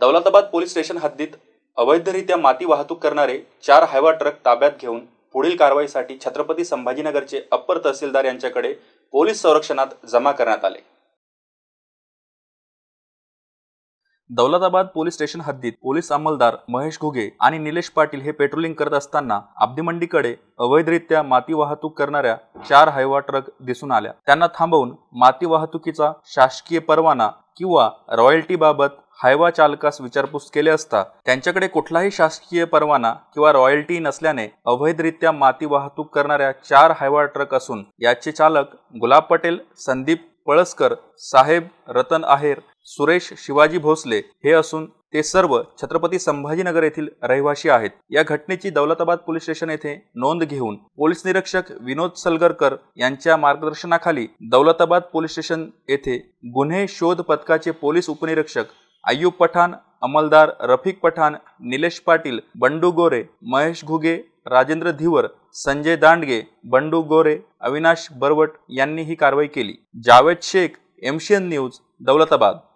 Daulatabad police station हद्दीत अवैधरित्या माती वाहतूक करणारे चार हायवा ट्रक ताब्यात घेऊन पुढील कारवाईसाठी छत्रपती संभाजीनगरचे अप्पर तहसीलदार यांच्याकडे पोलीस संरक्षणात जमा करण्यात आले दौलताबाद पोलीस स्टेशन हद्दीत पोलीस अंमलदार महेश घुगे आणि निलेश पाटील हे पेट्रोलिंग करत असताना मंडीकडे अवैधरित्या माती वाहतूक करणाऱ्या चार हायवा ट्रक दिसून आल्या त्यांना थांबवून माती वाहतुकीचा शासकीय परवाना किंवा रॉयल्टीबाबत हायवा चालकास विचारपूस केले असता त्यांच्याकडे कुठलाही शासकीय परवाना किंवा रॉयल्टी नसल्याने अवैधरित्या माती वाहतूक करणाऱ्या चार हायवा ट्रक असून याचे चालक गुलाब पटेल संदीप पळसकर साहेब रतन आहेर सुरेश शिवाजी भोसले हे असून ते सर्व छत्रपती संभाजीनगर येथील रहिवासी आहेत या घटनेची दौलताबाद पोलीस स्टेशन येथे नोंद घेऊन पोलीस निरीक्षक विनोद सलगरकर यांच्या मार्गदर्शनाखाली दौलताबाद पोलीस स्टेशन येथे गुन्हे शोध पथकाचे पोलीस उपनिरीक्षक अय्यूब पठाण अमलदार रफिक पठाण निलेश पाटील बंडू गोरे महेश घुगे राजेंद्र धिवर संजय दांडगे बंडू गोरे अविनाश बरवट यांनी ही कारवाई केली जावेद शेख एमशियन न्यूज दौलताबाद